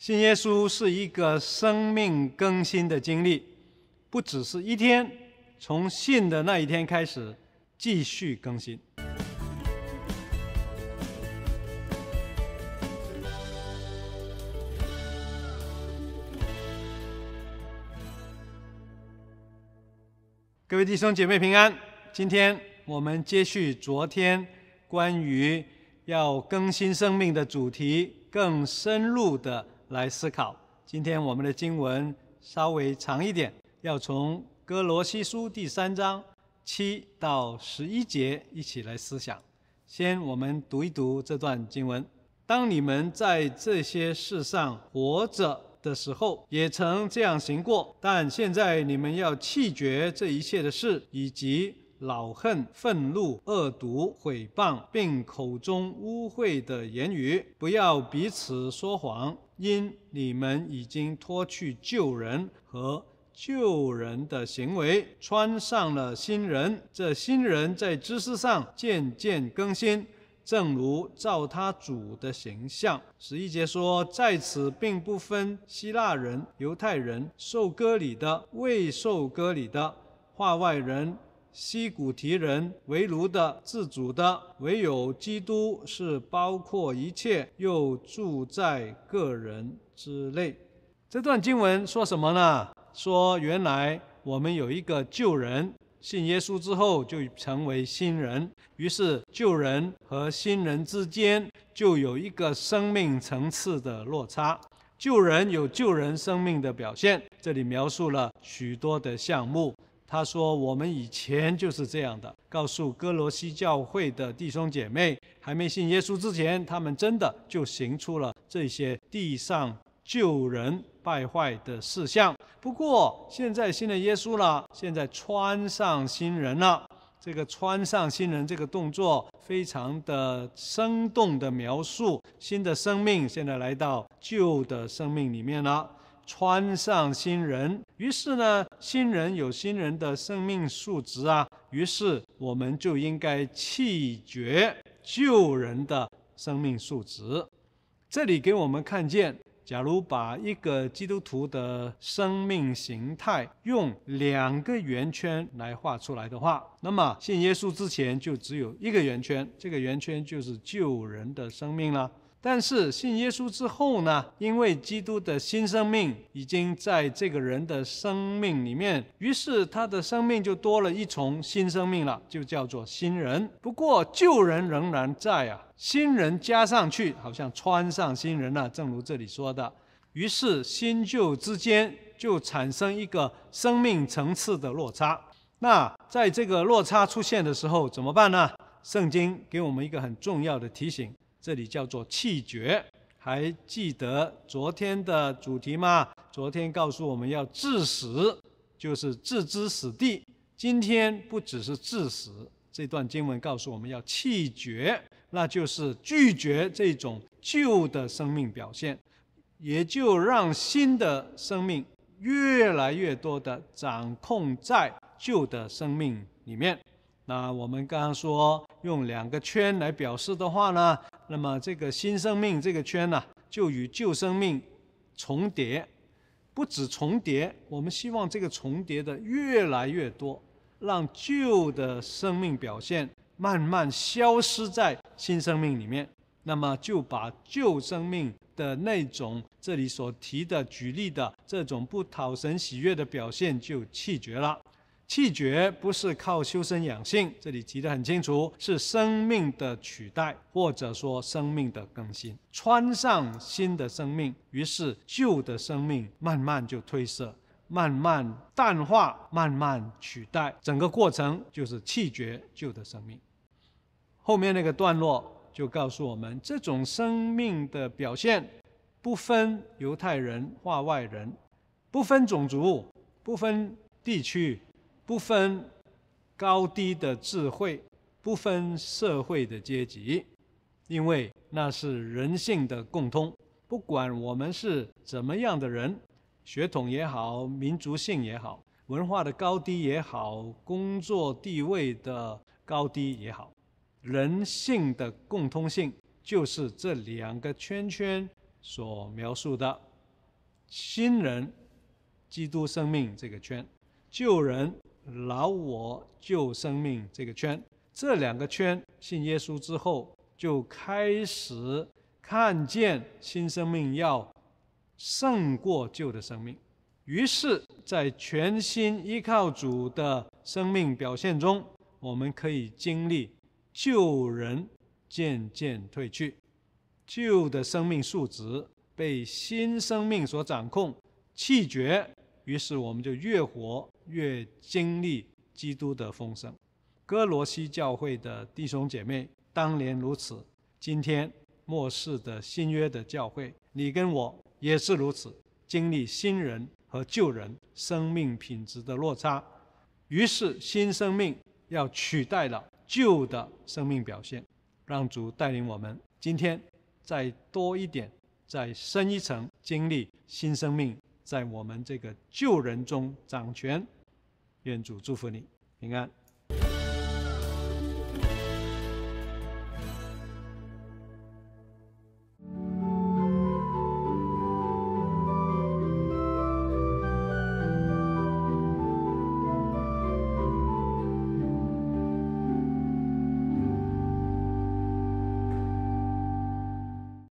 信耶稣是一个生命更新的经历，不只是一天，从信的那一天开始，继续更新。各位弟兄姐妹平安，今天我们接续昨天关于要更新生命的主题，更深入的。来思考。今天我们的经文稍微长一点，要从哥罗西书第三章七到十一节一起来思想。先，我们读一读这段经文：当你们在这些事上活着的时候，也曾这样行过；但现在你们要弃绝这一切的事，以及老恨、愤怒、恶毒、毁谤，并口中污秽的言语，不要彼此说谎。因你们已经脱去旧人和旧人的行为，穿上了新人。这新人在知识上渐渐更新，正如照他主的形象。十一节说，在此并不分希腊人、犹太人、受割礼的、未受割礼的、化外人。西古提人为奴的自主的，唯有基督是包括一切，又住在个人之内。这段经文说什么呢？说原来我们有一个旧人，信耶稣之后就成为新人，于是旧人和新人之间就有一个生命层次的落差。旧人有旧人生命的表现，这里描述了许多的项目。他说：“我们以前就是这样的，告诉哥罗西教会的弟兄姐妹，还没信耶稣之前，他们真的就行出了这些地上旧人败坏的事项。不过现在信了耶稣了，现在穿上新人了。这个穿上新人这个动作，非常的生动的描述新的生命现在来到旧的生命里面了，穿上新人。”于是呢，新人有新人的生命数值啊。于是我们就应该弃绝旧人的生命数值。这里给我们看见，假如把一个基督徒的生命形态用两个圆圈来画出来的话，那么信耶稣之前就只有一个圆圈，这个圆圈就是旧人的生命了。但是信耶稣之后呢？因为基督的新生命已经在这个人的生命里面，于是他的生命就多了一重新生命了，就叫做新人。不过旧人仍然在啊，新人加上去，好像穿上新人了，正如这里说的。于是新旧之间就产生一个生命层次的落差。那在这个落差出现的时候怎么办呢？圣经给我们一个很重要的提醒。这里叫做气绝。还记得昨天的主题吗？昨天告诉我们要致死，就是置之死地。今天不只是致死，这段经文告诉我们要气绝，那就是拒绝这种旧的生命表现，也就让新的生命越来越多的掌控在旧的生命里面。那我们刚刚说用两个圈来表示的话呢？那么这个新生命这个圈呢，就与旧生命重叠，不止重叠，我们希望这个重叠的越来越多，让旧的生命表现慢慢消失在新生命里面，那么就把旧生命的那种这里所提的举例的这种不讨神喜悦的表现就弃绝了。气绝不是靠修身养性，这里提得很清楚，是生命的取代，或者说生命的更新，穿上新的生命，于是旧的生命慢慢就褪色，慢慢淡化，慢慢取代，整个过程就是气绝旧的生命。后面那个段落就告诉我们，这种生命的表现，不分犹太人、化外人，不分种族，不分地区。不分高低的智慧，不分社会的阶级，因为那是人性的共通。不管我们是怎么样的人，血统也好，民族性也好，文化的高低也好，工作地位的高低也好，人性的共通性就是这两个圈圈所描述的：新人，基督生命这个圈，旧人。老我旧生命这个圈，这两个圈信耶稣之后就开始看见新生命要胜过旧的生命，于是，在全新依靠主的生命表现中，我们可以经历旧人渐渐退去，旧的生命数值被新生命所掌控，气绝，于是我们就越活。越经历基督的丰盛，哥罗西教会的弟兄姐妹当年如此，今天末世的新约的教会，你跟我也是如此，经历新人和旧人生命品质的落差，于是新生命要取代了旧的生命表现，让主带领我们，今天再多一点，再深一层，经历新生命在我们这个旧人中掌权。愿主祝福你平安。